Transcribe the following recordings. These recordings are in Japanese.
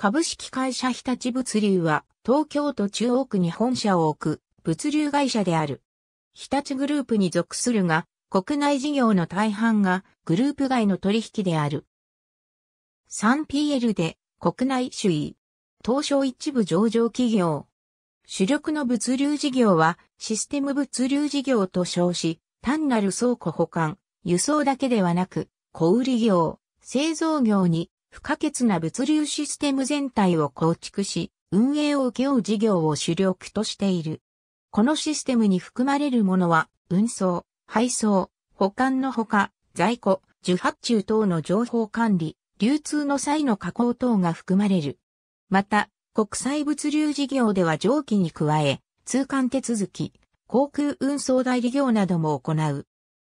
株式会社日立物流は、東京都中央区に本社を置く物流会社である。日立グループに属するが、国内事業の大半がグループ外の取引である。3PL で国内主位。東証一部上場企業。主力の物流事業はシステム物流事業と称し、単なる倉庫保管、輸送だけではなく、小売業、製造業に不可欠な物流システム全体を構築し、運営を請け負う事業を主力としている。このシステムに含まれるものは、運送、配送、保管のほか、在庫、受発注等の情報管理、流通の際の加工等が含まれる。また、国際物流事業では上記に加え、通関手続き、航空運送代理業なども行う。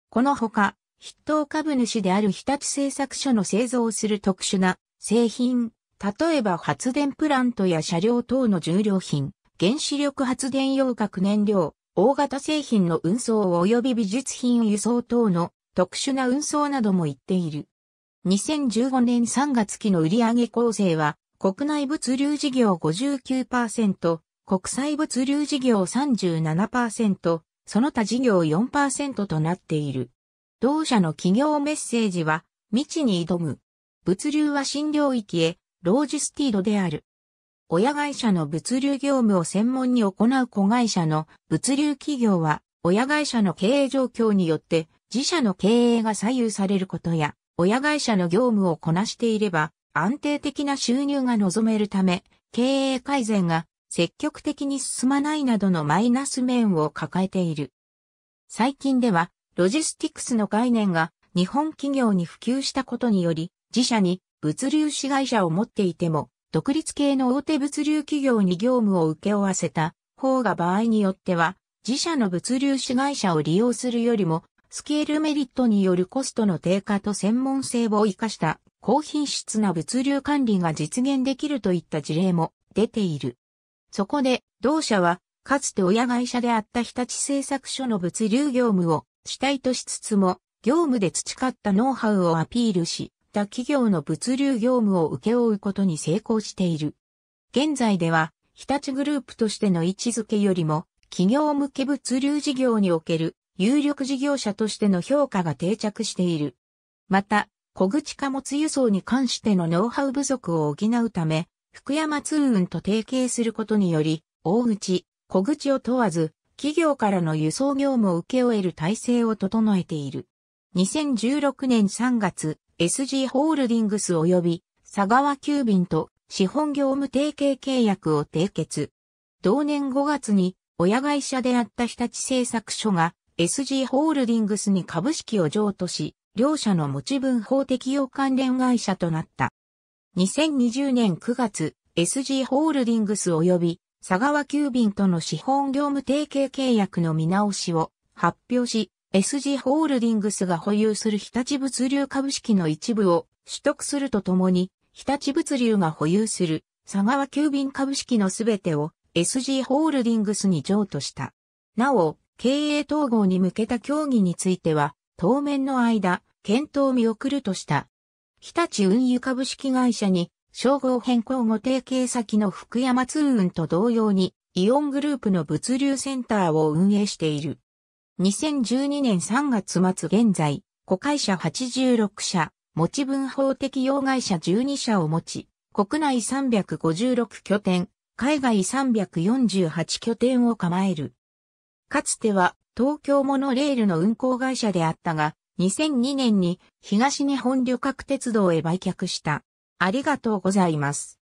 このほか、筆頭株主である日立製作所の製造する特殊な製品、例えば発電プラントや車両等の重量品、原子力発電用核燃料、大型製品の運送及び美術品輸送等の特殊な運送なども言っている。2015年3月期の売上構成は、国内物流事業59%、国際物流事業37%、その他事業4%となっている。同社の企業メッセージは、未知に挑む。物流は新領域へ、ロージスティードである。親会社の物流業務を専門に行う子会社の物流企業は、親会社の経営状況によって自社の経営が左右されることや、親会社の業務をこなしていれば安定的な収入が望めるため、経営改善が積極的に進まないなどのマイナス面を抱えている。最近ではロジスティクスの概念が日本企業に普及したことにより、自社に物流子会社を持っていても、独立系の大手物流企業に業務を請け負わせた方が場合によっては、自社の物流子会社を利用するよりも、スケールメリットによるコストの低下と専門性を活かした高品質な物流管理が実現できるといった事例も出ている。そこで、同社は、かつて親会社であった日立製作所の物流業務を主体としつつも、業務で培ったノウハウをアピールし、他企業の物流業務を請け負うことに成功している。現在では、日立グループとしての位置づけよりも、企業向け物流事業における有力事業者としての評価が定着している。また、小口貨物輸送に関してのノウハウ不足を補うため、福山通運と提携することにより、大口、小口を問わず、企業からの輸送業務を受け終える体制を整えている。2016年3月、SG ホールディングス及び佐川急便と資本業務提携契約を締結。同年5月に親会社であった日立製作所が SG ホールディングスに株式を譲渡し、両社の持ち分法適用関連会社となった。2020年9月、SG ホールディングス及び佐川急便との資本業務提携契約の見直しを発表し、SG ホールディングスが保有する日立物流株式の一部を取得するとともに、日立物流が保有する佐川急便株式のすべてを SG ホールディングスに譲渡した。なお、経営統合に向けた協議については、当面の間、検討を見送るとした。日立運輸株式会社に称号変更後提携先の福山通運と同様に、イオングループの物流センターを運営している。2012年3月末現在、子会社86社、持ち分法適用会社12社を持ち、国内356拠点、海外348拠点を構える。かつては東京モノレールの運行会社であったが、2002年に東日本旅客鉄道へ売却した。ありがとうございます。